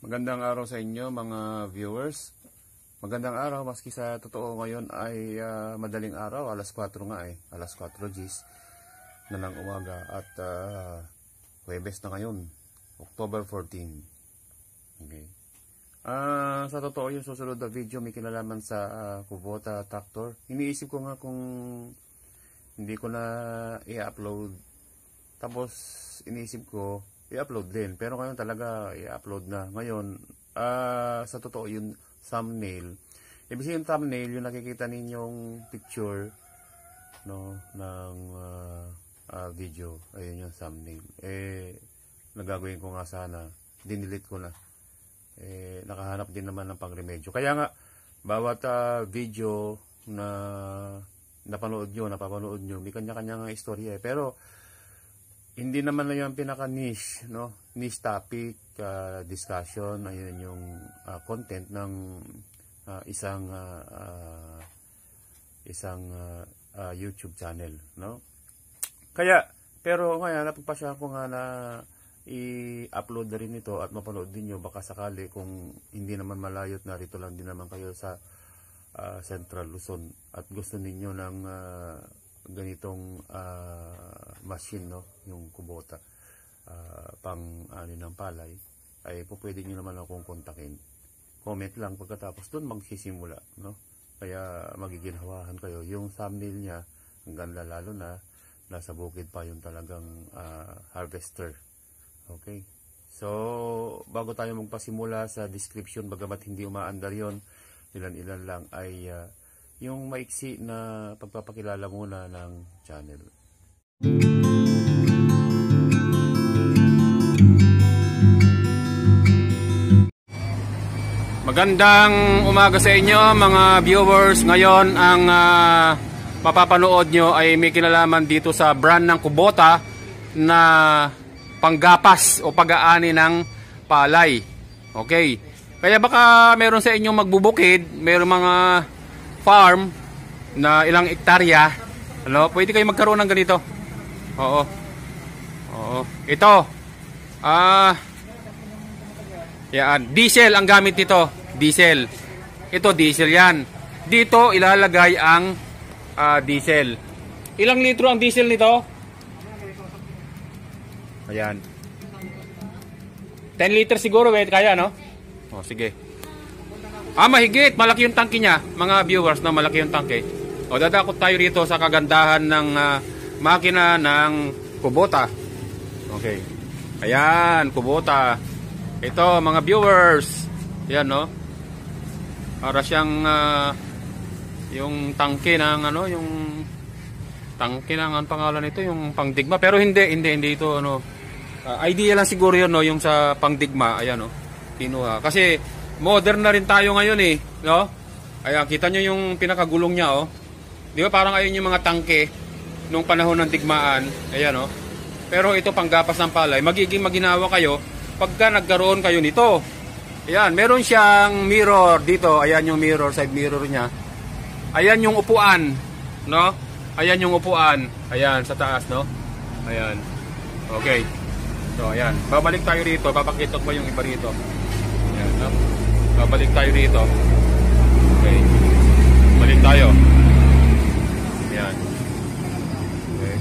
Magandang araw sa inyo mga viewers. Magandang araw maski sa totoo ngayon ay uh, madaling araw, alas 4 nga eh, alas 4 gis na ng umaga at uh, Huwebes na ngayon, October 14. Okay. Uh, sa totoo yung susunod na video may kinalaman sa uh, Kubota Tractor. Iniisip ko nga kung hindi ko na i-upload. Tapos iniisip ko i-upload din. Pero ngayon talaga i-upload na. Ngayon, uh, sa totoo yung thumbnail. Ibig sabihin yung thumbnail, yung nakikita ninyong picture no, ng uh, uh, video. Ayun yung thumbnail. Eh, nagagawin ko nga sana. Dinilit ko na. Eh, nakahanap din naman ng pangremedyo. Kaya nga, bawat uh, video na napanood nyo, napapanood nyo, may kanya-kanya nga istorya eh. Pero, hindi naman na yung pinaka-niche, no? Niche topic, uh, discussion, ayun yung uh, content ng uh, isang uh, uh, isang uh, uh, YouTube channel, no? Kaya, pero ngayon, napagpasya ko nga na i-upload na rin ito at mapanood din nyo baka sakali kung hindi naman malayot narito lang din naman kayo sa uh, Central Luzon at gusto ninyo ng uh, ganitong uh, machine no yung kubota uh, pang ah, ano ng palay ay po pwede nyo naman akong kontakin comment lang pagkatapos doon magsisimula no kaya magiginhawahan kayo yung thumbnail niya ang ganda lalo na nasa bukid pa yung talagang uh, harvester okay so bago tayo magpasimula sa description bagamat hindi umaandar yon ilan ilan lang ay uh, yung maiksi na pagpapakilala muna ng channel. Magandang umaga sa inyo mga viewers. Ngayon ang uh, mapapanood nyo ay may kinalaman dito sa brand ng Kubota na panggapas o pag-aani ng palay. Okay. Kaya baka meron sa inyo magbubukid, meron mga farm na ilang ektarya, ano, pwede kayo magkaroon ng ganito. Oo. Oo. Ito. Ah. Yan, diesel ang gamit nito, diesel. Ito diesel 'yan. Dito ilalagay ang uh, diesel. Ilang litro ang diesel nito? Ayan. 10 liter siguro, wait, eh, kaya no? Oh, sige. Ah, mahigit. Malaki yung tangke niya. Mga viewers na malaki yung tangke. O, dadakot tayo rito sa kagandahan ng uh, makina ng Kubota. Okay. Ayan, Kubota. Ito, mga viewers. Ayan, no? Para siyang uh, yung tangke ng ano, yung tangke ng ang pangalan nito, yung pangdigma. Pero hindi, hindi, hindi ito, ano. Uh, idea lang siguro yun, no? Yung sa pangdigma. Ayan, no? Kinuha. Kasi, Modern na rin tayo ngayon eh, no? Ayan, kita nyo yung pinakagulong niya, oh. Di ba parang ayun yung mga tangke nung panahon ng digmaan. Ayan, oh. Pero ito panggapas ng palay. Magiging maginawa kayo pagka nagkaroon kayo nito. Ayan, meron siyang mirror dito. Ayan yung mirror, side mirror niya. Ayan yung upuan, no? Ayan yung upuan. Ayan, sa taas, no? Ayan. Okay. So, ayan. Babalik tayo rito. Papakita ko yung iba rito. Ayan, no? Babalik tayo dito. Okay. Balik tayo. Ayan. Okay.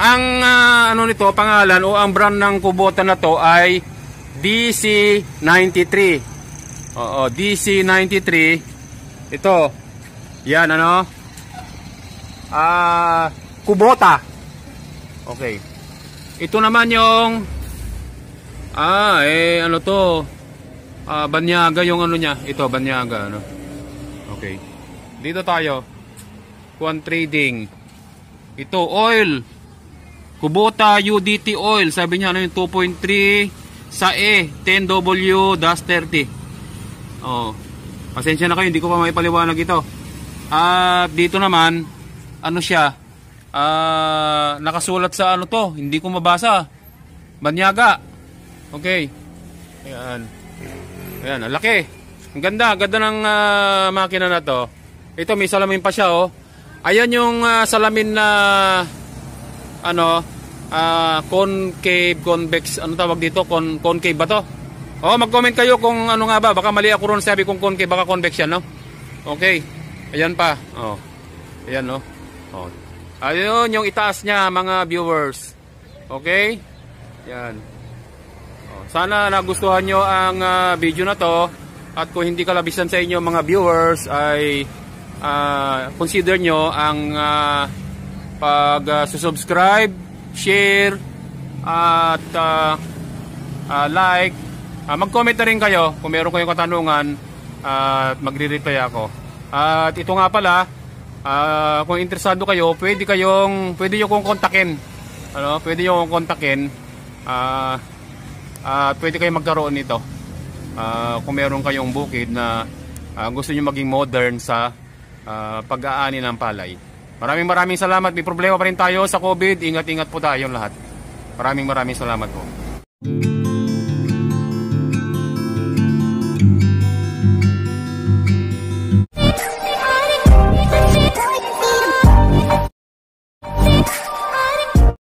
Ang uh, ano nito, pangalan o ang brand ng kubota na to ay DC93. Oo, DC93. Ito. Yan ano? Ah, uh, kubota. Okay. Ito naman yung Ah, eh ano to? Ah, Banyaga yung ano niya. Ito, Banyaga. Ano? Okay. Dito tayo. Kuan Trading. Ito, oil. Kubota UDT oil. Sabi niya, ano yung 2.3 sa E, 10W-30. Oh. Pasensya na kayo, hindi ko pa maipaliwanag ito. Ah, dito naman, ano siya, Ah, nakasulat sa ano to, hindi ko mabasa. Banyaga. Okay. Ayan. Ayan, ang laki. Ang ganda, ganda ng uh, makina na to. Ito, may salamin pa siya, oh. Ayan yung uh, salamin na, ano, uh, concave, convex, ano tawag dito? Con concave ba to? Oh, mag-comment kayo kung ano nga ba. Baka mali ako ron sabi kung concave, baka convex yan, no? Okay. Ayan pa. Oh. Ayan, no? Oh. oh. Ayun yung itaas niya, mga viewers. Okay? Yan. Sana nagustuhan nyo ang uh, video na to at kung hindi kalabisan sa inyo mga viewers ay uh, consider nyo ang uh, pag-subscribe, share at uh, uh, like. Uh, mag-comment na rin kayo kung meron kayong katanungan at uh, magre-reply ako. at ito nga pala, uh, kung interesado kayo, pwede kayong pwede niyo kong kontakin. Ano, pwede niyo kong kontakin. Ah uh, uh, pwede kayong magkaroon nito uh, kung meron kayong bukid na uh, gusto nyo maging modern sa uh, pag-aani ng palay. Maraming maraming salamat. May problema pa rin tayo sa COVID. Ingat-ingat po tayong lahat. Maraming maraming salamat po.